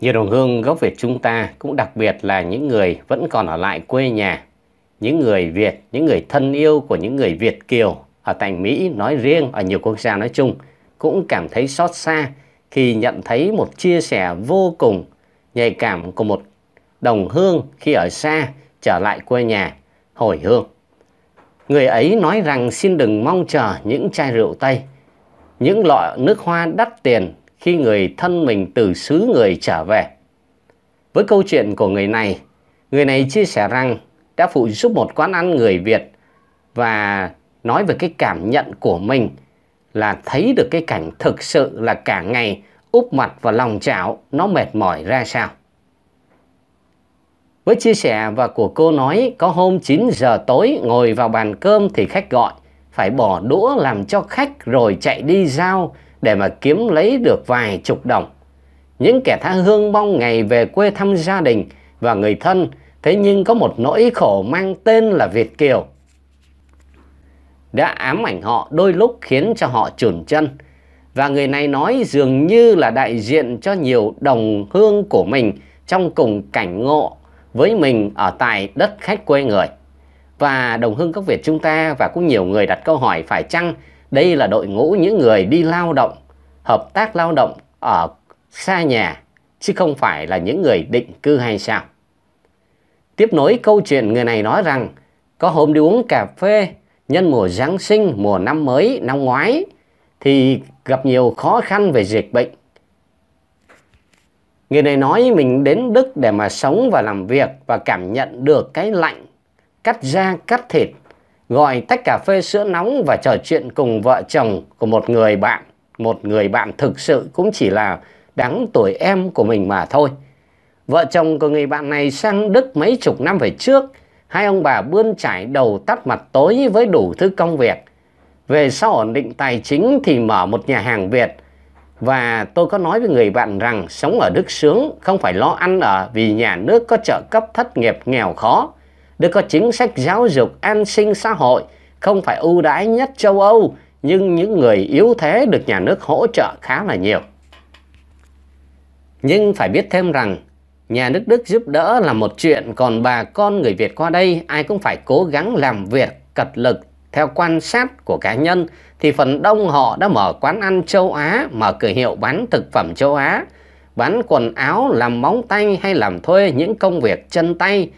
Nhiều đồng hương gốc Việt chúng ta cũng đặc biệt là những người vẫn còn ở lại quê nhà, những người Việt, những người thân yêu của những người Việt Kiều ở tại Mỹ nói riêng, ở nhiều quốc gia nói chung cũng cảm thấy xót xa khi nhận thấy một chia sẻ vô cùng nhạy cảm của một đồng hương khi ở xa trở lại quê nhà hồi hương. Người ấy nói rằng xin đừng mong chờ những chai rượu Tây, những lọ nước hoa đắt tiền khi người thân mình từ xứ người trở về. Với câu chuyện của người này, người này chia sẻ rằng đã phụ giúp một quán ăn người Việt và nói về cái cảm nhận của mình là thấy được cái cảnh thực sự là cả ngày úp mặt vào lòng chảo nó mệt mỏi ra sao. Với chia sẻ và của cô nói có hôm 9 giờ tối ngồi vào bàn cơm thì khách gọi phải bỏ đũa làm cho khách rồi chạy đi giao để mà kiếm lấy được vài chục đồng. Những kẻ tha hương mong ngày về quê thăm gia đình và người thân, thế nhưng có một nỗi khổ mang tên là Việt Kiều. Đã ám ảnh họ đôi lúc khiến cho họ chùn chân. Và người này nói dường như là đại diện cho nhiều đồng hương của mình trong cùng cảnh ngộ với mình ở tại đất khách quê người. Và đồng hương gốc Việt chúng ta và cũng nhiều người đặt câu hỏi phải chăng đây là đội ngũ những người đi lao động, hợp tác lao động ở xa nhà, chứ không phải là những người định cư hay sao. Tiếp nối câu chuyện người này nói rằng, có hôm đi uống cà phê nhân mùa Giáng sinh, mùa năm mới, năm ngoái, thì gặp nhiều khó khăn về dịch bệnh. Người này nói mình đến Đức để mà sống và làm việc và cảm nhận được cái lạnh, cắt da, cắt thịt gọi tách cà phê sữa nóng và trò chuyện cùng vợ chồng của một người bạn, một người bạn thực sự cũng chỉ là đáng tuổi em của mình mà thôi. Vợ chồng của người bạn này sang Đức mấy chục năm về trước, hai ông bà bươn trải đầu tắt mặt tối với đủ thứ công việc. Về sau ổn định tài chính thì mở một nhà hàng Việt. Và tôi có nói với người bạn rằng sống ở Đức sướng không phải lo ăn ở vì nhà nước có trợ cấp thất nghiệp nghèo khó được có chính sách giáo dục an sinh xã hội, không phải ưu đãi nhất châu Âu, nhưng những người yếu thế được nhà nước hỗ trợ khá là nhiều. Nhưng phải biết thêm rằng, nhà nước Đức giúp đỡ là một chuyện, còn bà con người Việt qua đây ai cũng phải cố gắng làm việc, cật lực. Theo quan sát của cá nhân thì phần đông họ đã mở quán ăn châu Á, mở cửa hiệu bán thực phẩm châu Á, bán quần áo, làm móng tay hay làm thuê những công việc chân tay,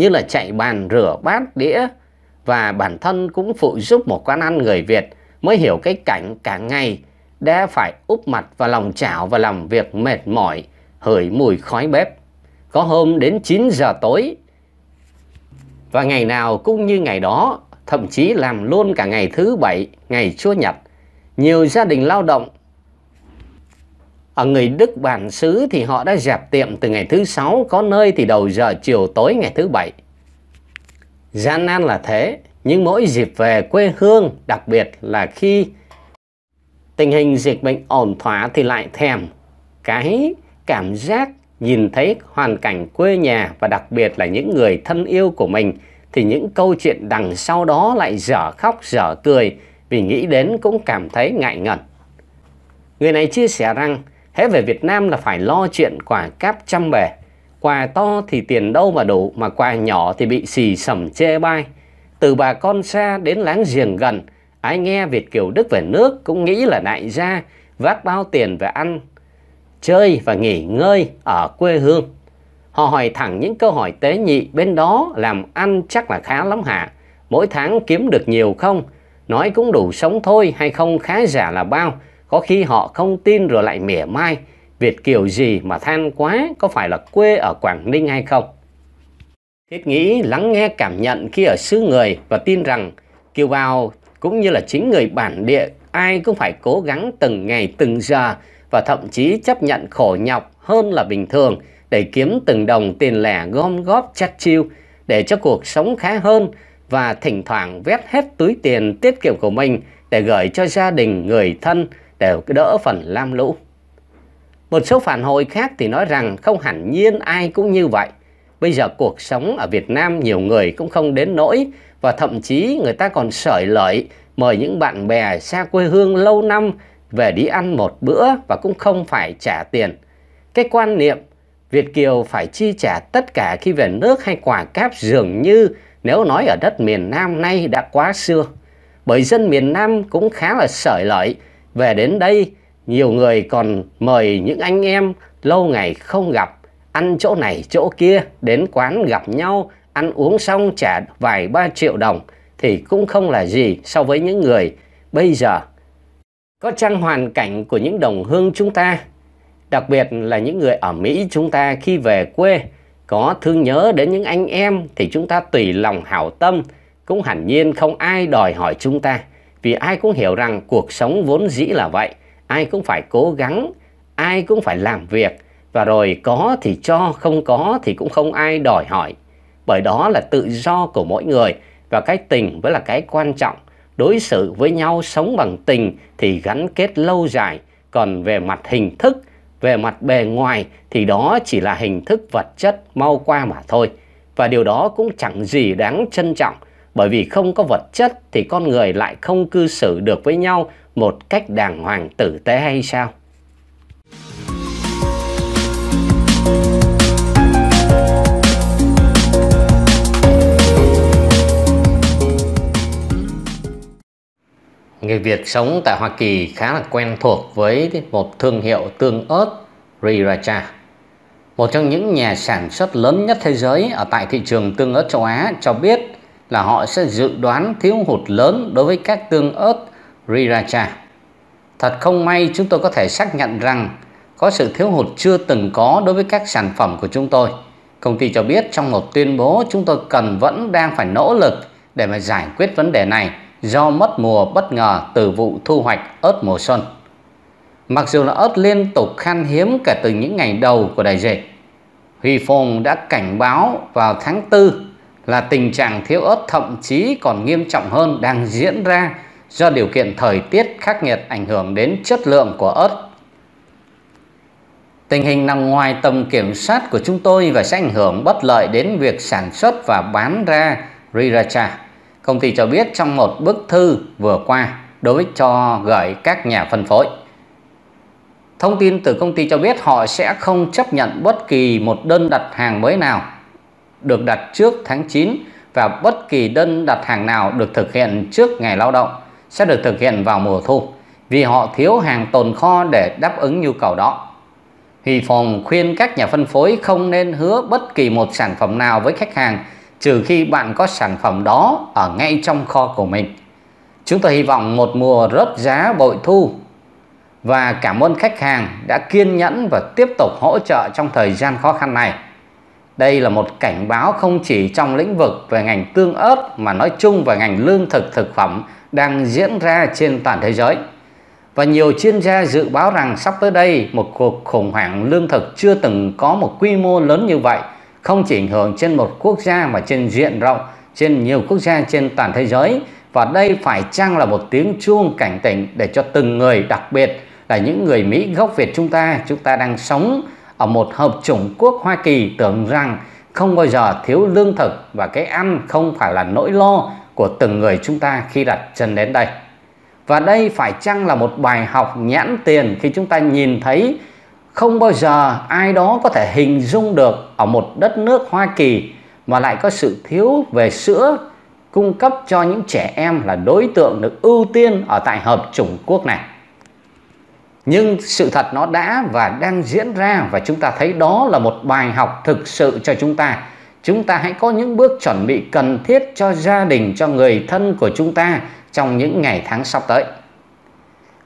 như là chạy bàn rửa bát đĩa và bản thân cũng phụ giúp một quán ăn người Việt mới hiểu cái cảnh cả ngày đã phải úp mặt vào lòng chảo và làm việc mệt mỏi, hửi mùi khói bếp. Có hôm đến 9 giờ tối và ngày nào cũng như ngày đó, thậm chí làm luôn cả ngày thứ bảy, ngày Chúa Nhật. Nhiều gia đình lao động ở người Đức bản xứ thì họ đã dẹp tiệm từ ngày thứ sáu, có nơi thì đầu giờ chiều tối ngày thứ bảy. Gian nan là thế, nhưng mỗi dịp về quê hương, đặc biệt là khi tình hình dịch bệnh ổn thỏa thì lại thèm cái cảm giác nhìn thấy hoàn cảnh quê nhà và đặc biệt là những người thân yêu của mình thì những câu chuyện đằng sau đó lại dở khóc dở cười vì nghĩ đến cũng cảm thấy ngại ngần. Người này chia sẻ rằng Thế về Việt Nam là phải lo chuyện quả cáp trăm bề. Quà to thì tiền đâu mà đủ, mà quà nhỏ thì bị xì sầm chê bai. Từ bà con xa đến láng giềng gần, ai nghe Việt Kiều Đức về nước cũng nghĩ là đại gia, vác bao tiền về ăn, chơi và nghỉ ngơi ở quê hương. Họ hỏi thẳng những câu hỏi tế nhị bên đó làm ăn chắc là khá lắm hả? Mỗi tháng kiếm được nhiều không? Nói cũng đủ sống thôi hay không khá giả là bao? Có khi họ không tin rồi lại mỉa mai Việt Kiều gì mà than quá có phải là quê ở Quảng Ninh hay không? Thiết nghĩ lắng nghe cảm nhận khi ở xứ người và tin rằng kiều bào cũng như là chính người bản địa ai cũng phải cố gắng từng ngày từng giờ và thậm chí chấp nhận khổ nhọc hơn là bình thường để kiếm từng đồng tiền lẻ gom góp chắt chiêu để cho cuộc sống khá hơn và thỉnh thoảng vét hết túi tiền tiết kiệm của mình để gửi cho gia đình người thân đều đỡ phần lam lũ. Một số phản hồi khác thì nói rằng không hẳn nhiên ai cũng như vậy. Bây giờ cuộc sống ở Việt Nam nhiều người cũng không đến nỗi và thậm chí người ta còn sởi lợi mời những bạn bè xa quê hương lâu năm về đi ăn một bữa và cũng không phải trả tiền. Cái quan niệm Việt Kiều phải chi trả tất cả khi về nước hay quả cáp dường như nếu nói ở đất miền Nam nay đã quá xưa. Bởi dân miền Nam cũng khá là sởi lợi về đến đây, nhiều người còn mời những anh em lâu ngày không gặp, ăn chỗ này chỗ kia, đến quán gặp nhau, ăn uống xong trả vài ba triệu đồng thì cũng không là gì so với những người bây giờ. Có chăng hoàn cảnh của những đồng hương chúng ta, đặc biệt là những người ở Mỹ chúng ta khi về quê, có thương nhớ đến những anh em thì chúng ta tùy lòng hảo tâm, cũng hẳn nhiên không ai đòi hỏi chúng ta. Vì ai cũng hiểu rằng cuộc sống vốn dĩ là vậy, ai cũng phải cố gắng, ai cũng phải làm việc, và rồi có thì cho, không có thì cũng không ai đòi hỏi. Bởi đó là tự do của mỗi người và cái tình mới là cái quan trọng. Đối xử với nhau sống bằng tình thì gắn kết lâu dài, còn về mặt hình thức, về mặt bề ngoài thì đó chỉ là hình thức vật chất mau qua mà thôi. Và điều đó cũng chẳng gì đáng trân trọng bởi vì không có vật chất thì con người lại không cư xử được với nhau một cách đàng hoàng tử tế hay sao? Người Việt sống tại Hoa Kỳ khá là quen thuộc với một thương hiệu tương ớt Riracha, một trong những nhà sản xuất lớn nhất thế giới ở tại thị trường tương ớt châu Á cho biết là họ sẽ dự đoán thiếu hụt lớn đối với các tương ớt Riracha. Thật không may chúng tôi có thể xác nhận rằng có sự thiếu hụt chưa từng có đối với các sản phẩm của chúng tôi. Công ty cho biết trong một tuyên bố chúng tôi cần vẫn đang phải nỗ lực để mà giải quyết vấn đề này do mất mùa bất ngờ từ vụ thu hoạch ớt mùa xuân. Mặc dù là ớt liên tục khan hiếm kể từ những ngày đầu của đại dịch, Huy Phong đã cảnh báo vào tháng 4 là tình trạng thiếu ớt thậm chí còn nghiêm trọng hơn đang diễn ra do điều kiện thời tiết khắc nghiệt ảnh hưởng đến chất lượng của ớt. Tình hình nằm ngoài tầm kiểm soát của chúng tôi và sẽ ảnh hưởng bất lợi đến việc sản xuất và bán ra Riracha. Công ty cho biết trong một bức thư vừa qua đối cho gửi các nhà phân phối. Thông tin từ công ty cho biết họ sẽ không chấp nhận bất kỳ một đơn đặt hàng mới nào được đặt trước tháng 9 và bất kỳ đơn đặt hàng nào được thực hiện trước ngày lao động sẽ được thực hiện vào mùa thu vì họ thiếu hàng tồn kho để đáp ứng nhu cầu đó. Huy Phòng khuyên các nhà phân phối không nên hứa bất kỳ một sản phẩm nào với khách hàng trừ khi bạn có sản phẩm đó ở ngay trong kho của mình. Chúng tôi hy vọng một mùa rớt giá bội thu và cảm ơn khách hàng đã kiên nhẫn và tiếp tục hỗ trợ trong thời gian khó khăn này. Đây là một cảnh báo không chỉ trong lĩnh vực về ngành tương ớt mà nói chung về ngành lương thực thực phẩm đang diễn ra trên toàn thế giới. Và nhiều chuyên gia dự báo rằng sắp tới đây một cuộc khủng hoảng lương thực chưa từng có một quy mô lớn như vậy, không chỉ ảnh hưởng trên một quốc gia mà trên diện rộng, trên nhiều quốc gia trên toàn thế giới. Và đây phải chăng là một tiếng chuông cảnh tỉnh để cho từng người, đặc biệt là những người Mỹ gốc Việt chúng ta, chúng ta đang sống ở một hợp chủng quốc Hoa Kỳ tưởng rằng không bao giờ thiếu lương thực và cái ăn không phải là nỗi lo của từng người chúng ta khi đặt chân đến đây. Và đây phải chăng là một bài học nhãn tiền khi chúng ta nhìn thấy không bao giờ ai đó có thể hình dung được ở một đất nước Hoa Kỳ mà lại có sự thiếu về sữa cung cấp cho những trẻ em là đối tượng được ưu tiên ở tại hợp chủng quốc này nhưng sự thật nó đã và đang diễn ra và chúng ta thấy đó là một bài học thực sự cho chúng ta chúng ta hãy có những bước chuẩn bị cần thiết cho gia đình cho người thân của chúng ta trong những ngày tháng sắp tới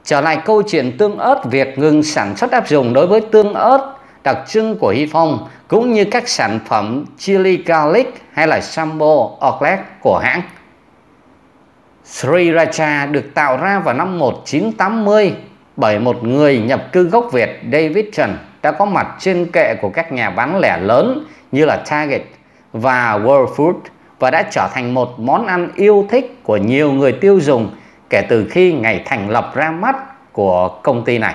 trở lại câu chuyện tương ớt việc ngừng sản xuất áp dụng đối với tương ớt đặc trưng của Hy Phong cũng như các sản phẩm chili garlic hay là sambo Orlet của hãng. Sriracha được tạo ra vào năm 1980 bởi một người nhập cư gốc Việt David Trần đã có mặt trên kệ của các nhà bán lẻ lớn như là Target và World Food và đã trở thành một món ăn yêu thích của nhiều người tiêu dùng kể từ khi ngày thành lập ra mắt của công ty này.